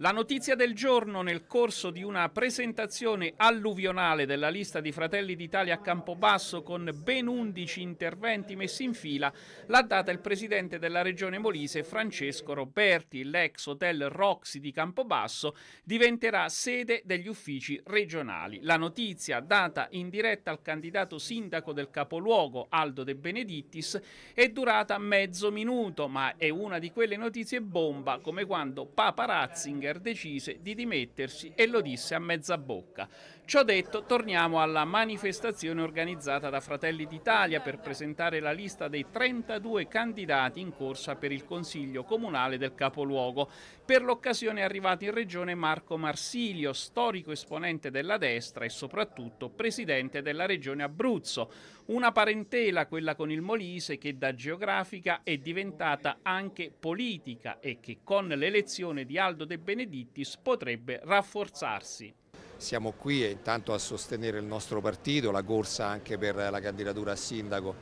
La notizia del giorno nel corso di una presentazione alluvionale della lista di Fratelli d'Italia a Campobasso con ben 11 interventi messi in fila l'ha data il presidente della regione Molise Francesco Roberti. L'ex hotel Roxy di Campobasso diventerà sede degli uffici regionali. La notizia data in diretta al candidato sindaco del capoluogo Aldo De Benedittis è durata mezzo minuto ma è una di quelle notizie bomba come quando Papa Ratzinger Berger decise di dimettersi e lo disse a mezza bocca. Ciò detto, torniamo alla manifestazione organizzata da Fratelli d'Italia per presentare la lista dei 32 candidati in corsa per il Consiglio Comunale del Capoluogo. Per l'occasione è arrivato in regione Marco Marsilio, storico esponente della destra e soprattutto presidente della regione Abruzzo. Una parentela, quella con il Molise, che da geografica è diventata anche politica e che con l'elezione di Aldo De Benedetto Benedittis potrebbe rafforzarsi. Siamo qui intanto a sostenere il nostro partito, la corsa anche per la candidatura a sindaco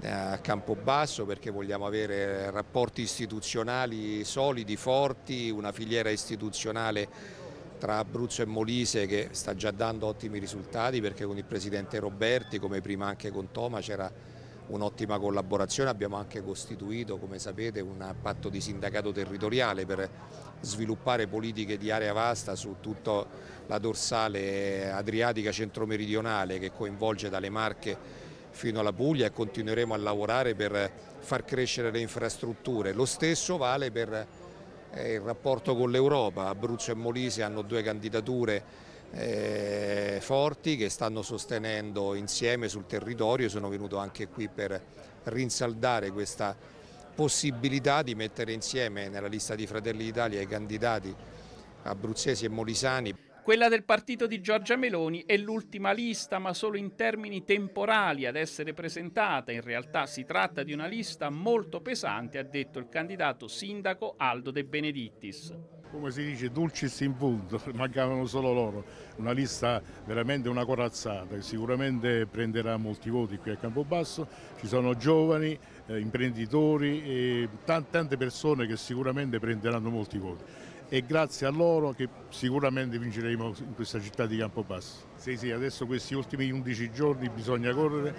eh, a Campobasso perché vogliamo avere rapporti istituzionali solidi, forti, una filiera istituzionale tra Abruzzo e Molise che sta già dando ottimi risultati perché con il presidente Roberti come prima anche con Toma c'era un'ottima collaborazione, abbiamo anche costituito come sapete un patto di sindacato territoriale per sviluppare politiche di area vasta su tutta la dorsale adriatica centro-meridionale che coinvolge dalle Marche fino alla Puglia e continueremo a lavorare per far crescere le infrastrutture. Lo stesso vale per eh, il rapporto con l'Europa, Abruzzo e Molise hanno due candidature eh, forti che stanno sostenendo insieme sul territorio. Sono venuto anche qui per rinsaldare questa possibilità di mettere insieme nella lista di Fratelli d'Italia i candidati abruzzesi e molisani. Quella del partito di Giorgia Meloni è l'ultima lista, ma solo in termini temporali ad essere presentata. In realtà si tratta di una lista molto pesante, ha detto il candidato sindaco Aldo De Benedittis come si dice dulcis in punto, mancavano solo loro, una lista veramente una corazzata che sicuramente prenderà molti voti qui a Campobasso, ci sono giovani, eh, imprenditori, tante, tante persone che sicuramente prenderanno molti voti e grazie a loro che sicuramente vinceremo in questa città di Campobasso. Sì, sì, adesso questi ultimi 11 giorni bisogna correre.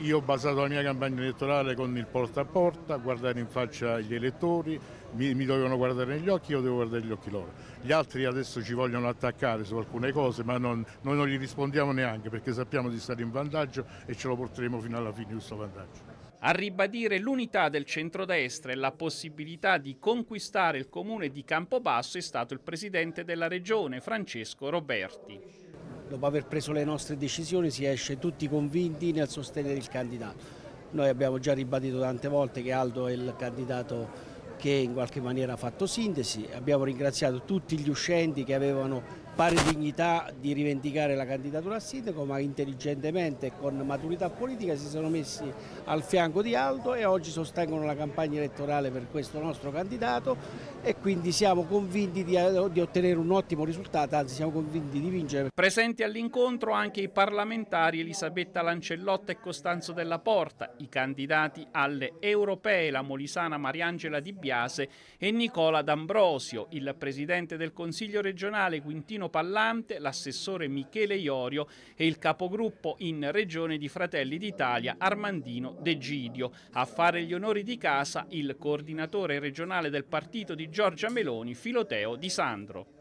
Io ho basato la mia campagna elettorale con il porta a porta, guardare in faccia gli elettori, mi, mi dovevano guardare negli occhi, io devo guardare negli occhi loro. Gli altri adesso ci vogliono attaccare su alcune cose, ma non, noi non gli rispondiamo neanche perché sappiamo di stare in vantaggio e ce lo porteremo fino alla fine questo vantaggio a ribadire l'unità del centrodestra e la possibilità di conquistare il comune di Campobasso è stato il presidente della regione Francesco Roberti. Dopo aver preso le nostre decisioni si esce tutti convinti nel sostenere il candidato. Noi abbiamo già ribadito tante volte che Aldo è il candidato che in qualche maniera ha fatto sintesi, abbiamo ringraziato tutti gli uscenti che avevano pari dignità di rivendicare la candidatura a sindaco, ma intelligentemente e con maturità politica si sono messi al fianco di Aldo e oggi sostengono la campagna elettorale per questo nostro candidato e quindi siamo convinti di, di ottenere un ottimo risultato, anzi siamo convinti di vincere. Presenti all'incontro anche i parlamentari Elisabetta Lancellotta e Costanzo Della Porta, i candidati alle europee, la molisana Mariangela Di Biase e Nicola D'Ambrosio, il presidente del Consiglio regionale Quintino Martino Pallante, l'assessore Michele Iorio e il capogruppo in regione di Fratelli d'Italia Armandino De Gidio. A fare gli onori di casa il coordinatore regionale del partito di Giorgia Meloni, Filoteo Di Sandro.